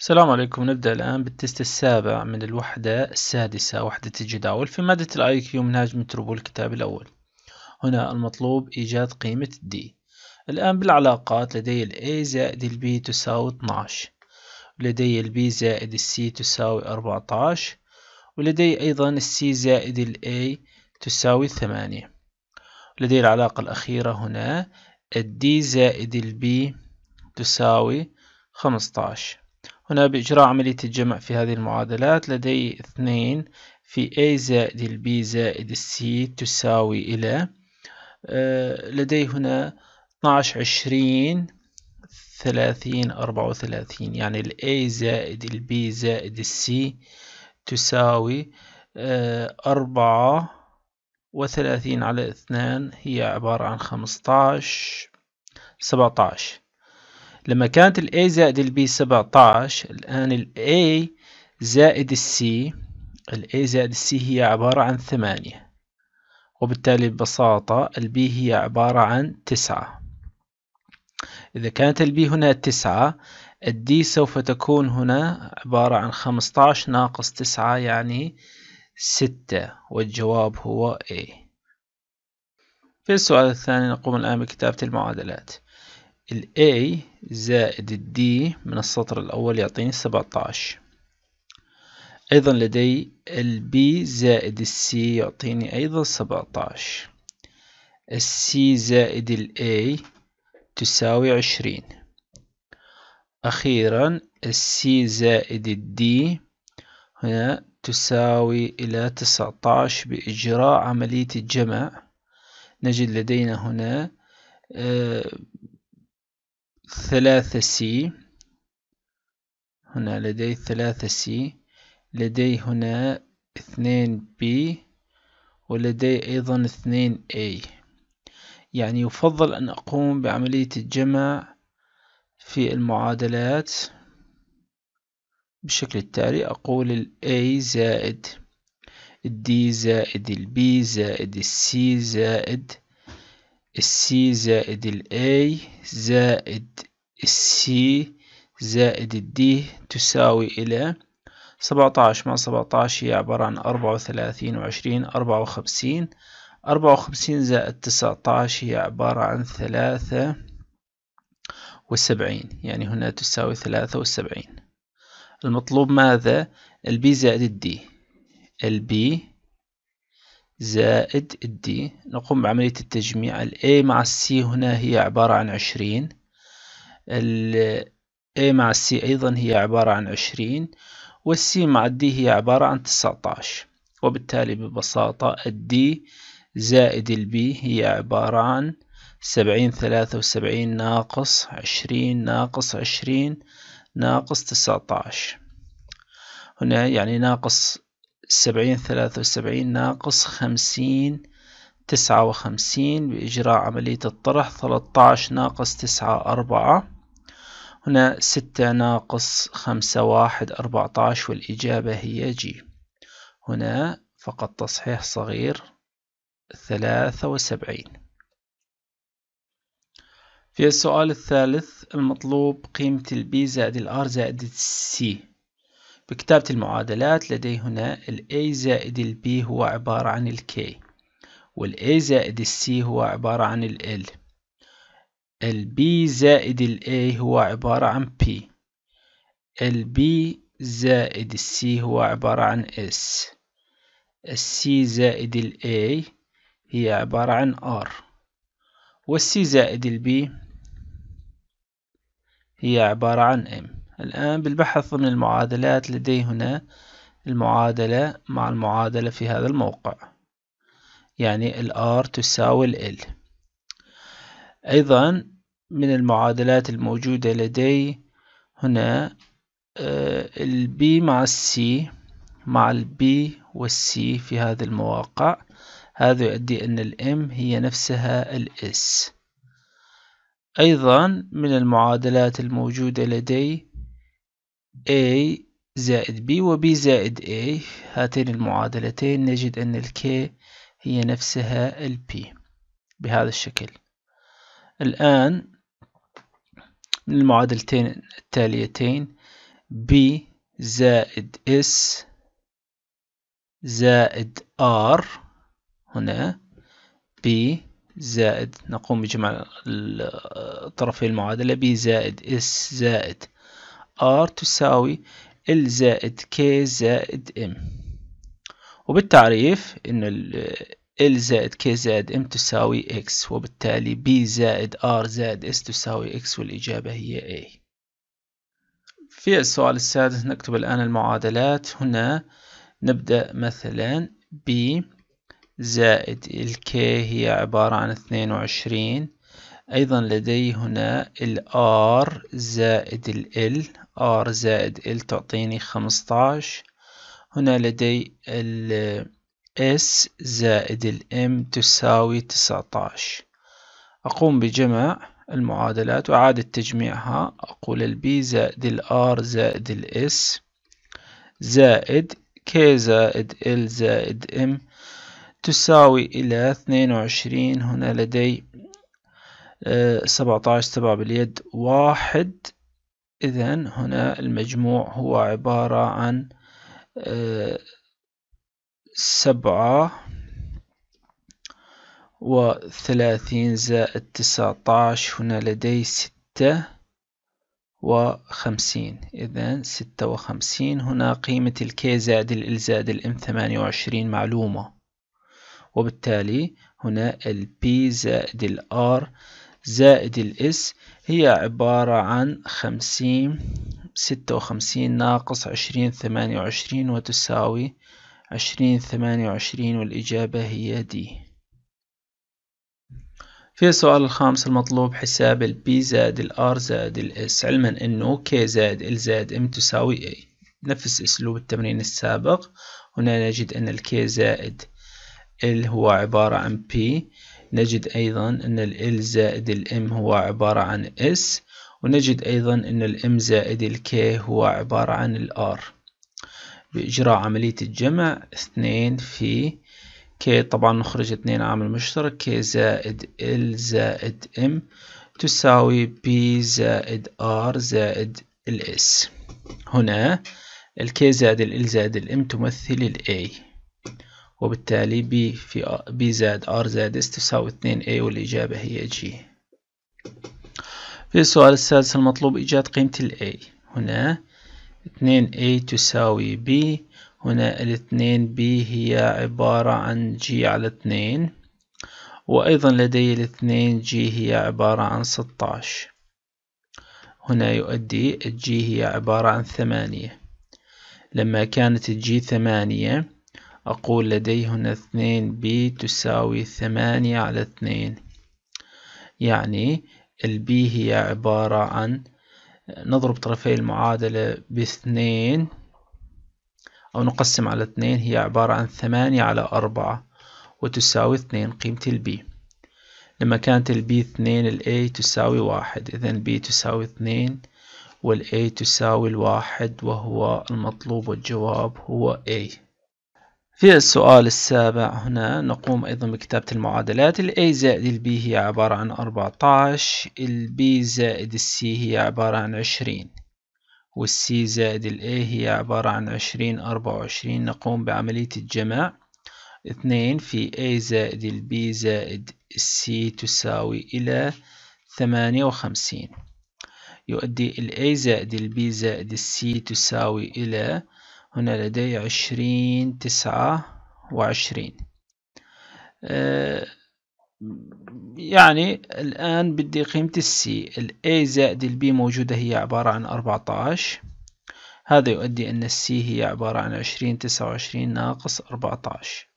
السلام عليكم نبدأ الآن بالتست السابع من الوحدة السادسة وحدة الجداول في مادة الاي كيو منهاج متروبول الكتاب الأول هنا المطلوب إيجاد قيمة D الآن بالعلاقات لدي الـ A زائد الـ B تساوي 12 ولدي الـ B زائد الـ C تساوي 14 ولدي أيضا الـ C زائد الـ A تساوي 8 لدي العلاقة الأخيرة هنا الـ D زائد الـ B تساوي 15 هنا بإجراء عملية الجمع في هذه المعادلات لدي اثنين في A زائد B زائد C تساوي إلى آه، لدي هنا 12 20 30 34 يعني ال A زائد ال B زائد C تساوي 34 آه، على 2 هي عبارة عن 15 17 لما كانت ال A زائد ال B 17 الآن ال A زائد ال C ال A زائد ال C هي عبارة عن ثمانية وبالتالي ببساطة ال B هي عبارة عن تسعة إذا كانت ال B هنا تسعة ال D سوف تكون هنا عبارة عن 15 ناقص تسعة يعني ستة والجواب هو A في السؤال الثاني نقوم الآن بكتابة المعادلات ال A زائد ال D من السطر الأول يعطيني 17 أيضا لدي ال B زائد ال C يعطيني أيضا 17 ال C زائد ال A تساوي 20 أخيرا ال C زائد ال D هنا تساوي إلى 19 بإجراء عملية الجمع نجد لدينا هنا آه، ثلاثة سي هنا لدي ثلاثة سي لدي هنا اثنين بي ولدي أيضا اثنين اي يعني يفضل أن أقوم بعملية الجمع في المعادلات بالشكل التالي أقول ال A زائد ال D زائد ال B زائد ال C زائد السي زائد الاي زائد السي زائد الدي تساوي إلى سبعتاش مع سبعتاش هي عبارة عن أربعة وثلاثين وعشرين أربعة وخمسين أربعة وخمسين زائد تسعتاش هي عبارة عن ثلاثة وسبعين يعني هنا تساوي ثلاثة وسبعين المطلوب ماذا؟ البي زائد الدي البي زائد الدي نقوم بعملية التجميع الـ A مع السي هنا هي عبارة عن عشرين الـ A مع السي أيضا هي عبارة عن عشرين والسي مع الدي هي عبارة عن تسعتاش وبالتالي ببساطة الدي زائد البي هي عبارة عن سبعين ثلاثة وسبعين ناقص عشرين ناقص عشرين ناقص تسعتاش هنا يعني ناقص سبعين ثلاثة وسبعين ناقص خمسين تسعة وخمسين بإجراء عملية الطرح ثلاثة ناقص تسعة أربعة هنا ستة ناقص خمسة واحد أربعة والإجابة هي جي هنا فقط تصحيح صغير ثلاثة وسبعين في السؤال الثالث المطلوب قيمة البي زائد الار زائد السي بكتابة المعادلات لدي هنا الـ A زائد الـ B هو عبارة عن الـ K والـ A زائد الـ C هو عبارة عن الـ L الـ B زائد الـ A هو عبارة عن P الـ B زائد الـ C هو عبارة عن S الـ C زائد الـ A هي عبارة عن R والسي زائد البي هي عبارة عن M الآن بالبحث ضمن المعادلات لدي هنا المعادلة مع المعادلة في هذا الموقع يعني ال R تساوي ال L أيضا من المعادلات الموجودة لدي هنا آه، البي مع السي مع البي والسي في هذا المواقع هذا يؤدي أن الام هي نفسها ال S أيضا من المعادلات الموجودة لدي A زائد B B زائد A هاتين المعادلتين نجد أن ال K هي نفسها ال P بهذا الشكل الآن من المعادلتين التاليتين B زائد S زائد R هنا B زائد نقوم بجمع طرفي المعادلة B زائد S زائد R تساوي L زائد K زائد M وبالتعريف إن ال L زائد K زائد M تساوي X وبالتالي B زائد R زائد S تساوي X والإجابة هي A في السؤال السادس نكتب الآن المعادلات هنا نبدأ مثلا B زائد الK هي عبارة عن 22 أيضا لدي هنا الR زائد ال L R زائد L تعطيني 15 هنا لدي ال S زائد ال M تساوي 19 أقوم بجمع المعادلات وأعادة تجميعها أقول ال B زائد ال R زائد ال S زائد K زائد L زائد M تساوي إلى اثنين وعشرين هنا لدي 17 آه، سبعة باليد واحد إذا هنا المجموع هو عبارة عن آه، سبعة وثلاثين زائد تسعة عشر هنا لدي ستة وخمسين إذا ستة وخمسين هنا قيمة الكي زائد ال زائد الام ثمانية وعشرين معلومة وبالتالي هنا البي زائد الار زائد الاس هي عبارة عن خمسين ستة وخمسين ناقص عشرين ثمانية وعشرين وتساوي عشرين ثمانية وعشرين والإجابة هي دي في السؤال الخامس المطلوب حساب ال P زائد ال R زائد ال S علما أنه K زائد L زائد M تساوي A نفس أسلوب التمرين السابق هنا نجد أن ال K زائد L هو عبارة عن P نجد أيضا أن ال زائد الام هو عبارة عن اس ونجد أيضا أن الام زائد الكي هو عبارة عن الار بإجراء عملية الجمع اثنين في كي طبعا نخرج اثنين عامل مشترك K زائد ال زائد ام تساوي بي زائد ار زائد الاس هنا الكي زائد ال زائد الام تمثل الاي وبالتالي بي في بي زائد ار زائد اس تساوي 2 اي والإجابة هي جي في السؤال السادس المطلوب إيجاد قيمة ال A هنا 2a تساوي B هنا الاثنين B هي عبارة عن G على 2 وأيضا لدي الاثنين G هي عبارة عن 16 هنا يؤدي الجي هي عبارة عن ثمانية لما كانت الجي ثمانية أقول لديهن اثنين بي تساوي ثمانية على اثنين يعني البي هي عبارة عن نضرب طرفي المعادلة باثنين أو نقسم على اثنين هي عبارة عن ثمانية على أربعة وتساوي اثنين قيمة البي لما كانت البي اثنين الاي تساوي واحد إذا البي تساوي اثنين والاي تساوي الواحد وهو المطلوب والجواب هو اي في السؤال السابع هنا نقوم أيضا بكتابة المعادلات الـ A زائد الـ B هي عبارة عن 14 الـ B زائد الـ C هي عبارة عن 20 والـ C زائد الـ A هي عبارة عن 20 24 نقوم بعملية الجمع 2 في A زائد الـ B زائد الـ C تساوي إلى 58 يؤدي الـ A زائد الـ B زائد الـ C تساوي إلى هنا لدي عشرين تسعة وعشرين آه، يعني الآن بدي قيمة السي الأي زائد البي موجودة هي عبارة عن أربعتاش هذا يؤدي أن السي هي عبارة عن عشرين تسعة وعشرين ناقص أربعتاش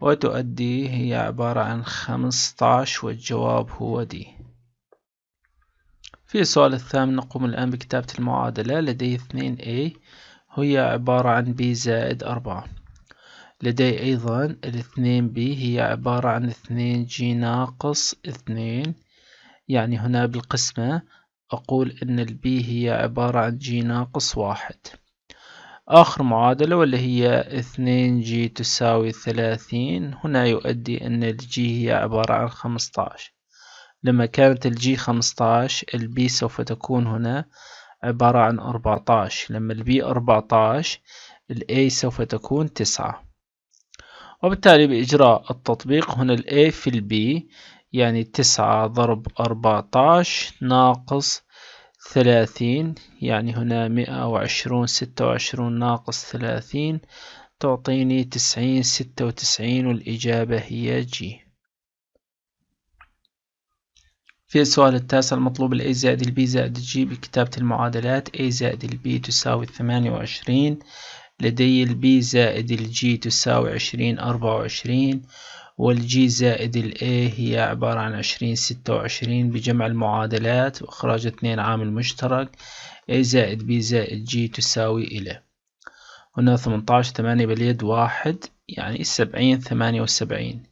وتؤدي هي عبارة عن خمستاش والجواب هو دي في السؤال الثامن نقوم الآن بكتابة المعادلة لدي اثنين أي هي عبارة عن بي زائد أربعة لدي أيضا الاثنين بي هي عبارة عن اثنين جي ناقص اثنين يعني هنا بالقسمة أقول أن البي هي عبارة عن جي ناقص واحد آخر معادلة واللي هي اثنين جي تساوي ثلاثين هنا يؤدي أن الجي هي عبارة عن عشر لما كانت الجي عشر البي سوف تكون هنا عبارة عن أربعتاش لما البي أربعتاش الأي سوف تكون تسعة وبالتالي بإجراء التطبيق هنا الأي في البي يعني تسعة ضرب أربعتاش ناقص ثلاثين يعني هنا مئة وعشرون ستة وعشرون ناقص ثلاثين تعطيني تسعين ستة وتسعين والإجابة هي جي في السؤال التاسع المطلوب ال a زائد ال b زائد ال g بكتابة المعادلات a زائد ال b تساوي ثمانية وعشرين لدي ال b زائد ال g تساوي عشرين أربعة وعشرين والجي زائد الاي هي عبارة عن عشرين ستة وعشرين بجمع المعادلات وإخراج اثنين عامل مشترك A زائد B زائد G تساوي إلى هنا ثمنتاش ثمانية باليد واحد يعني سبعين ثمانية وسبعين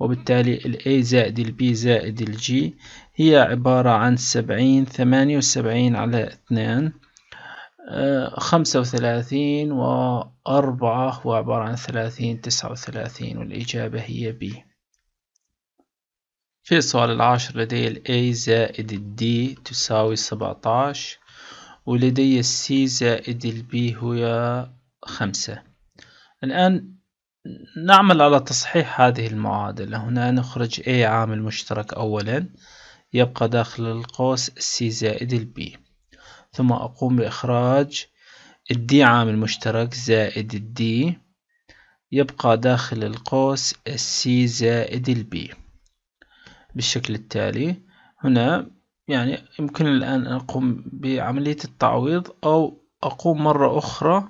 وبالتالي ال A زائد ال B زائد ال G هي عبارة عن سبعين ثمانية وسبعين على اثنان آه، خمسة وثلاثين وأربعة هو عبارة عن ثلاثين تسعة وثلاثين والإجابة هي B في السؤال العاشر لدي ال A زائد ال D تساوي سبعتاش ولدي ال C زائد ال B هو خمسة الآن نعمل على تصحيح هذه المعادلة هنا نخرج A عامل مشترك أولا يبقى داخل القوس سي زائد البي ثم أقوم بإخراج الدي عامل مشترك زائد الدي يبقى داخل القوس سي زائد البي بالشكل التالي هنا يعني يمكن الآن أن أقوم بعملية التعويض أو أقوم مرة أخرى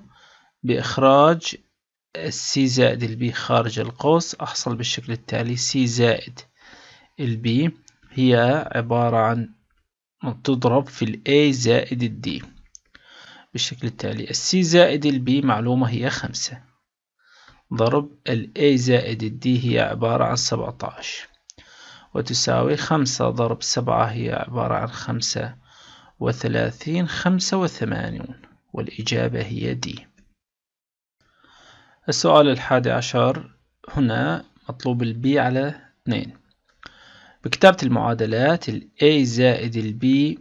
بإخراج السي زائد البي خارج القوس أحصل بالشكل التالي سي زائد البي هي عبارة عن تضرب في ال A زائد ال D بالشكل التالي ال C زائد ال B معلومة هي خمسة ضرب ال A زائد ال D هي عبارة عن سبعتاش وتساوي خمسة ضرب سبعة هي عبارة عن خمسة وثلاثين خمسة وثمانون والإجابة هي D السؤال الحادي عشر هنا مطلوب البي على اثنين بكتابة المعادلات ال A زائد ال B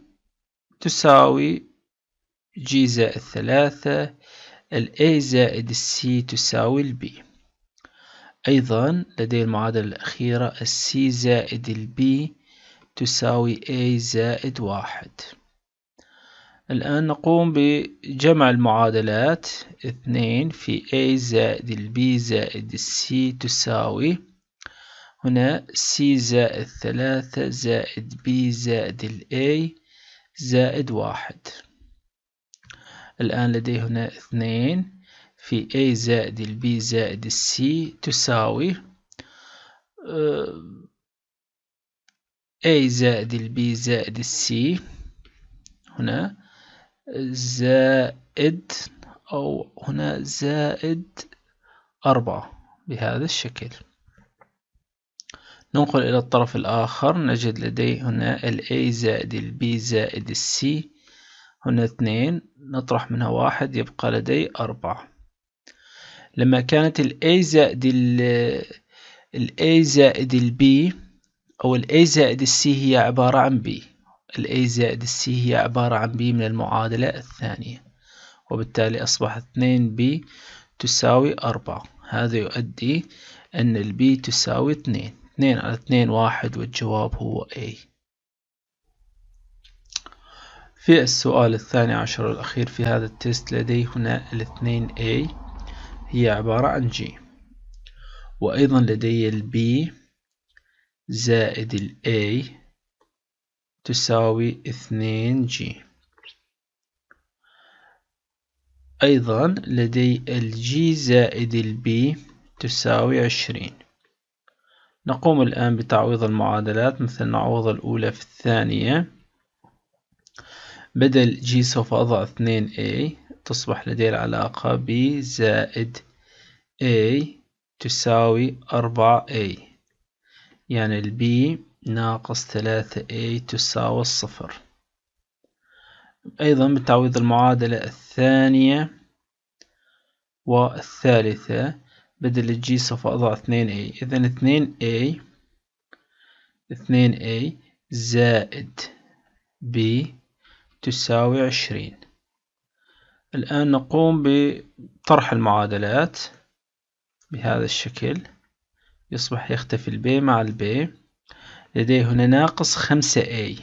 تساوي G زائد ثلاثة ال A زائد C تساوي ال B أيضا لدي المعادلة الأخيرة ال C زائد ال B تساوي A زائد واحد الآن نقوم بجمع المعادلات اثنين في A زائد ال B زائد ال C تساوي هنا C زائد ثلاثة زائد B زائد الاي زائد واحد الآن لدي هنا اثنين في A زائد البي زائد السي تساوي آه، A زائد البي زائد السي هنا زائد أو هنا زائد أربعة بهذا الشكل ننقل إلى الطرف الآخر نجد لدي هنا ال A زائد ال B زائد ال C هنا اثنين نطرح منها واحد يبقى لدي أربعة لما كانت ال A زائد ال A زائد ال B أو ال A زائد ال C هي عبارة عن B ال A زائد ال C هي عبارة عن B من المعادلة الثانية وبالتالي أصبح اثنين B تساوي أربعة هذا يؤدي أن ال B تساوي اثنين اثنين على اثنين واحد والجواب هو A في السؤال الثاني عشر الأخير في هذا التست لدي هنا الاثنين A هي عبارة عن G وأيضا لدي ال B زائد ال A تساوي اثنين G أيضا لدي ال G زائد ال B تساوي عشرين نقوم الآن بتعويض المعادلات مثل نعوض الأولى في الثانية بدل جي سوف أضع 2A تصبح لدي العلاقة B زائد A تساوي 4A يعني B ناقص 3A تساوي الصفر أيضا بتعويض المعادلة الثانية والثالثة بدل الجي سوف أضع 2A إذا 2A 2A زائد B تساوي 20 الآن نقوم بطرح المعادلات بهذا الشكل يصبح يختفي البي مع البي لدي هنا ناقص خمسة A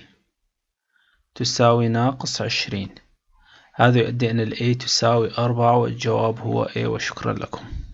تساوي ناقص عشرين هذا يؤدي أن ال تساوي أربعة والجواب هو A وشكرا لكم